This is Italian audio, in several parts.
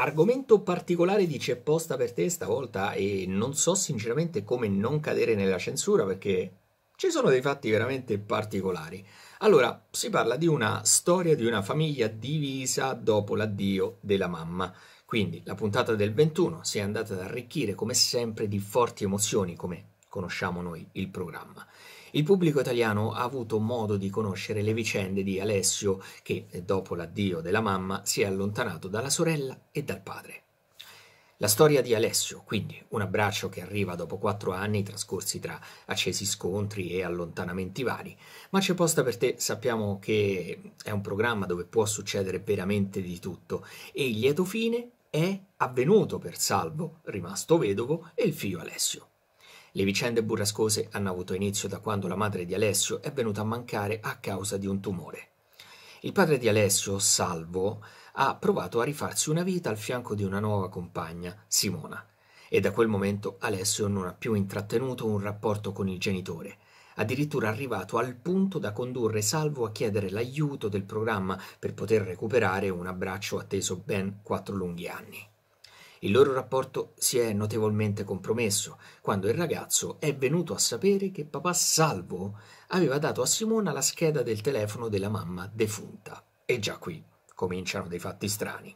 Argomento particolare dice C'è posta per te stavolta e non so sinceramente come non cadere nella censura perché ci sono dei fatti veramente particolari. Allora, si parla di una storia di una famiglia divisa dopo l'addio della mamma. Quindi la puntata del 21 si è andata ad arricchire come sempre di forti emozioni come conosciamo noi il programma. Il pubblico italiano ha avuto modo di conoscere le vicende di Alessio che, eh, dopo l'addio della mamma, si è allontanato dalla sorella e dal padre. La storia di Alessio, quindi un abbraccio che arriva dopo quattro anni trascorsi tra accesi scontri e allontanamenti vari, ma c'è posta per te, sappiamo che è un programma dove può succedere veramente di tutto e il lieto fine è avvenuto per Salvo, rimasto vedovo, e il figlio Alessio. Le vicende burrascose hanno avuto inizio da quando la madre di Alessio è venuta a mancare a causa di un tumore. Il padre di Alessio, Salvo, ha provato a rifarsi una vita al fianco di una nuova compagna, Simona, e da quel momento Alessio non ha più intrattenuto un rapporto con il genitore, addirittura arrivato al punto da condurre Salvo a chiedere l'aiuto del programma per poter recuperare un abbraccio atteso ben quattro lunghi anni. Il loro rapporto si è notevolmente compromesso quando il ragazzo è venuto a sapere che papà Salvo aveva dato a Simona la scheda del telefono della mamma defunta. E già qui cominciano dei fatti strani.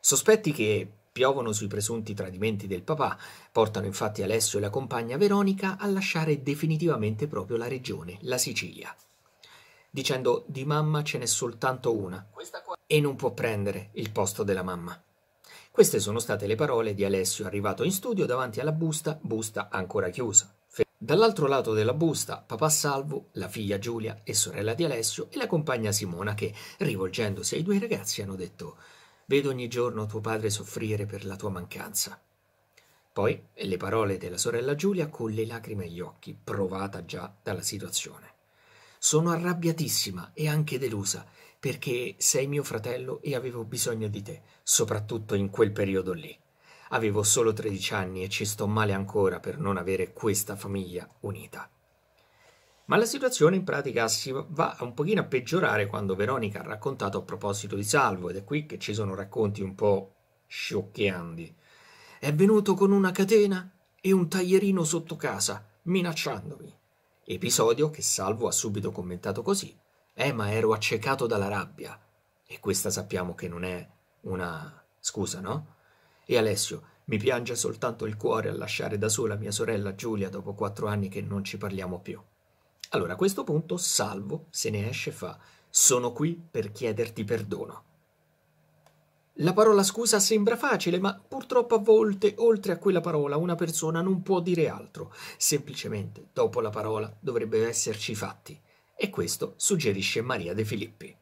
Sospetti che piovono sui presunti tradimenti del papà portano infatti Alessio e la compagna Veronica a lasciare definitivamente proprio la regione, la Sicilia, dicendo di mamma ce n'è soltanto una e non può prendere il posto della mamma. Queste sono state le parole di Alessio arrivato in studio davanti alla busta, busta ancora chiusa. Dall'altro lato della busta, papà Salvo, la figlia Giulia e sorella di Alessio e la compagna Simona che, rivolgendosi ai due ragazzi, hanno detto «Vedo ogni giorno tuo padre soffrire per la tua mancanza». Poi le parole della sorella Giulia con le lacrime agli occhi, provata già dalla situazione. Sono arrabbiatissima e anche delusa perché sei mio fratello e avevo bisogno di te, soprattutto in quel periodo lì. Avevo solo 13 anni e ci sto male ancora per non avere questa famiglia unita. Ma la situazione in pratica si va un pochino a peggiorare quando Veronica ha raccontato a proposito di Salvo ed è qui che ci sono racconti un po' scioccheanti. È venuto con una catena e un taglierino sotto casa, minacciandomi. Episodio che Salvo ha subito commentato così. Eh, ma ero accecato dalla rabbia. E questa sappiamo che non è una scusa, no? E Alessio, mi piange soltanto il cuore a lasciare da sola mia sorella Giulia dopo quattro anni che non ci parliamo più. Allora a questo punto Salvo se ne esce e fa Sono qui per chiederti perdono. La parola scusa sembra facile, ma purtroppo a volte, oltre a quella parola, una persona non può dire altro. Semplicemente, dopo la parola, dovrebbero esserci i fatti. E questo suggerisce Maria De Filippi.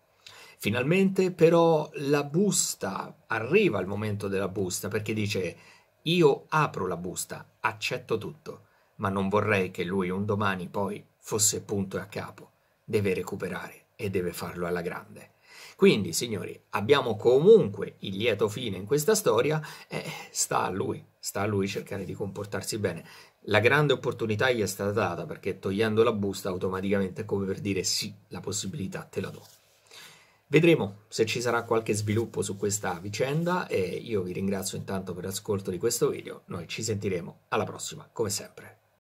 Finalmente, però, la busta arriva al momento della busta perché dice: Io apro la busta, accetto tutto, ma non vorrei che lui un domani poi fosse punto e a capo. Deve recuperare e deve farlo alla grande. Quindi, signori, abbiamo comunque il lieto fine in questa storia e sta a lui, sta a lui cercare di comportarsi bene. La grande opportunità gli è stata data perché togliendo la busta automaticamente è come per dire sì, la possibilità te la do. Vedremo se ci sarà qualche sviluppo su questa vicenda e io vi ringrazio intanto per l'ascolto di questo video. Noi ci sentiremo alla prossima, come sempre.